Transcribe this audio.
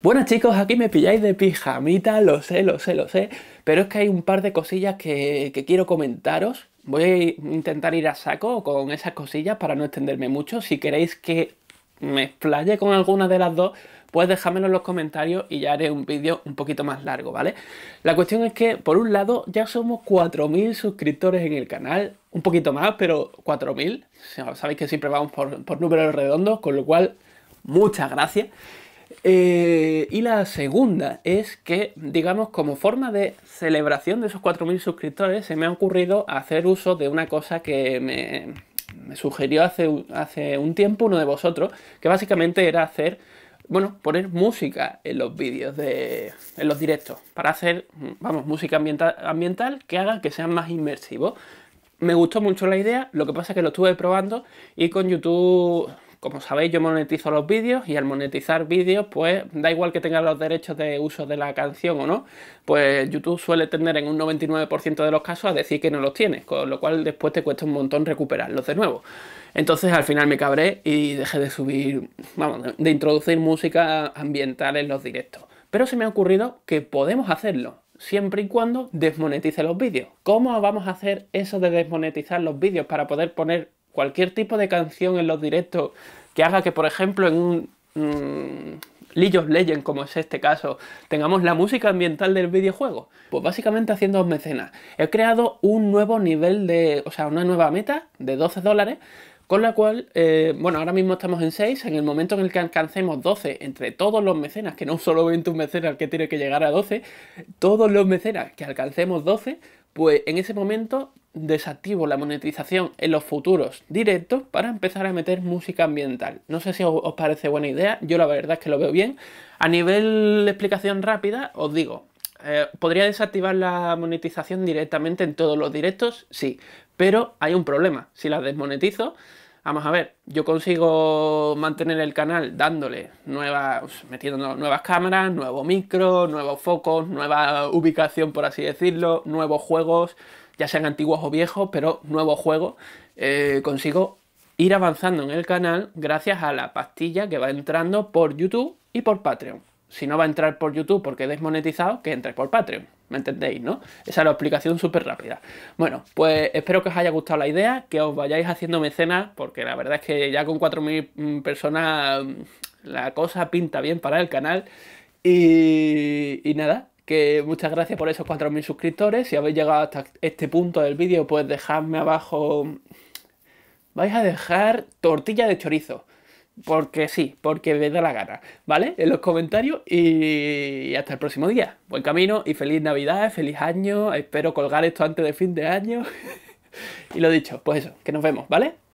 Buenas chicos, aquí me pilláis de pijamita, lo sé, lo sé, lo sé, pero es que hay un par de cosillas que, quiero comentaros. Voy a intentar ir a saco con esas cosillas para no extenderme mucho. Si queréis que me explaye con alguna de las dos, pues dejádmelo en los comentarios y ya haré un vídeo un poquito más largo, ¿vale? La cuestión es que, por un lado, ya somos 4.000 suscriptores en el canal, un poquito más, pero 4.000. Sabéis que siempre vamos por, por números redondos, con lo cual, muchas gracias. Eh, eh, y la segunda es que, digamos, como forma de celebración de esos 4.000 suscriptores, se me ha ocurrido hacer uso de una cosa que me, sugirió hace, hace un tiempo uno de vosotros, que básicamente era hacer bueno, poner música en los vídeos de. en los directos. Para hacer, vamos, música ambiental, ambiental que haga que sean más inmersivos. Me gustó mucho la idea, lo que pasa es que lo estuve probando y con YouTube como sabéis, yo monetizo los vídeos y al monetizar vídeos, pues da igual que tengan los derechos de uso de la canción o no, pues YouTube suele tener en un 99% de los casos a decir que no los tiene, con lo cual después te cuesta un montón recuperarlos de nuevo. Entonces al final me cabré y dejé de subir, vamos, de introducir música ambiental en los directos. Pero se me ha ocurrido que podemos hacerlo, siempre y cuando desmonetice los vídeos. ¿Cómo vamos a hacer eso de desmonetizar los vídeos para poder poner cualquier tipo de canción en los directos que haga que, por ejemplo, en un mmm, League como es este caso, tengamos la música ambiental del videojuego. Pues básicamente haciendo mecenas. He creado un nuevo nivel de, o sea, una nueva meta de 12 dólares con la cual, eh, bueno, ahora mismo estamos en 6, en el momento en el que alcancemos 12 entre todos los mecenas, que no solo 21 mecenas que tiene que llegar a 12, todos los mecenas que alcancemos 12 pues en ese momento desactivo la monetización en los futuros directos para empezar a meter música ambiental. No sé si os, parece buena idea, yo la verdad es que lo veo bien. A nivel de explicación rápida, os digo, eh, ¿podría desactivar la monetización directamente en todos los directos? Sí, pero hay un problema. Si la desmonetizo, Vamos a ver, yo consigo mantener el canal dándole nuevas, metiendo nuevas cámaras, nuevo micro, nuevos focos, nueva ubicación, por así decirlo, nuevos juegos, ya sean antiguos o viejos, pero nuevos juegos. Eh, consigo ir avanzando en el canal gracias a la pastilla que va entrando por YouTube y por Patreon si no va a entrar por YouTube porque es desmonetizado, que entre por Patreon. ¿Me entendéis, no? Esa es la explicación súper rápida. Bueno, pues espero que os haya gustado la idea, que os vayáis haciendo mecenas, porque la verdad es que ya con 4.000 mm, personas mm, la cosa pinta bien para el canal. Y, y nada, que muchas gracias por esos 4.000 suscriptores. Si habéis llegado hasta este punto del vídeo, pues dejadme abajo... Mm, vais a dejar tortilla de chorizo porque sí, porque me da la gana, ¿vale? En los comentarios y hasta el próximo día. Buen camino y feliz Navidad, feliz año. Espero colgar esto antes de fin de año. y lo dicho, pues eso, que nos vemos, ¿vale?